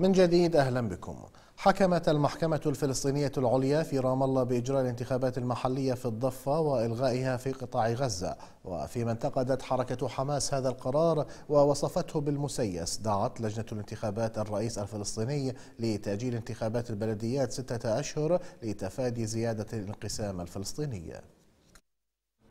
من جديد أهلا بكم حكمت المحكمة الفلسطينية العليا في رام الله بإجراء الانتخابات المحلية في الضفة وإلغائها في قطاع غزة وفيما انتقدت حركة حماس هذا القرار ووصفته بالمسيس دعت لجنة الانتخابات الرئيس الفلسطيني لتأجيل انتخابات البلديات ستة أشهر لتفادي زيادة الانقسام الفلسطيني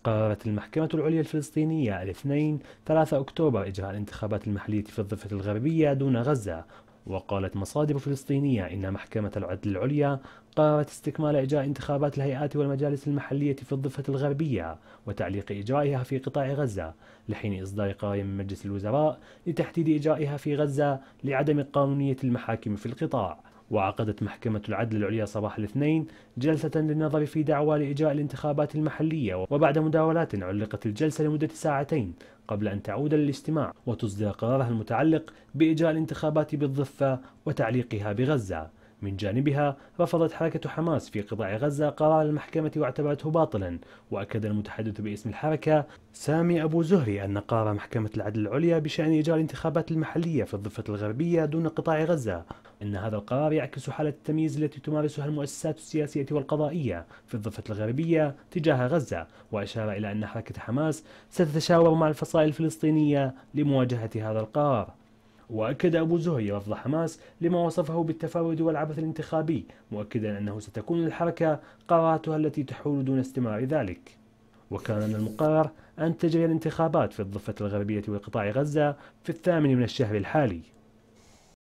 قررت المحكمة العليا الفلسطينية الاثنين 3 أكتوبر إجراء الانتخابات المحلية في الضفة الغربية دون غزة وقالت مصادر فلسطينية إن محكمة العدل العليا قررت استكمال إجراء انتخابات الهيئات والمجالس المحلية في الضفة الغربية وتعليق إجرائها في قطاع غزة لحين إصدار قرار من مجلس الوزراء لتحديد إجرائها في غزة لعدم قانونية المحاكم في القطاع وعقدت محكمة العدل العليا صباح الاثنين جلسة للنظر في دعوى لإجراء الانتخابات المحلية وبعد مداولات علقت الجلسة لمدة ساعتين قبل أن تعود للاجتماع وتصدر قرارها المتعلق بإجراء الانتخابات بالضفة وتعليقها بغزة من جانبها رفضت حركة حماس في قطاع غزة قرار المحكمة واعتبرته باطلا وأكد المتحدث باسم الحركة سامي أبو زهري أن قرار محكمة العدل العليا بشأن إجراء الانتخابات المحلية في الضفة الغربية دون قطاع غزة أن هذا القرار يعكس حالة التمييز التي تمارسها المؤسسات السياسية والقضائية في الضفة الغربية تجاه غزة وأشار إلى أن حركة حماس ستتشاور مع الفصائل الفلسطينية لمواجهة هذا القرار وأكد أبو زهي رفض حماس لما وصفه بالتفاوض والعبث الانتخابي مؤكدا أنه ستكون الحركة قراراتها التي تحول دون استمرار ذلك وكان من المقرر أن تجري الانتخابات في الضفة الغربية وقطاع غزة في الثامن من الشهر الحالي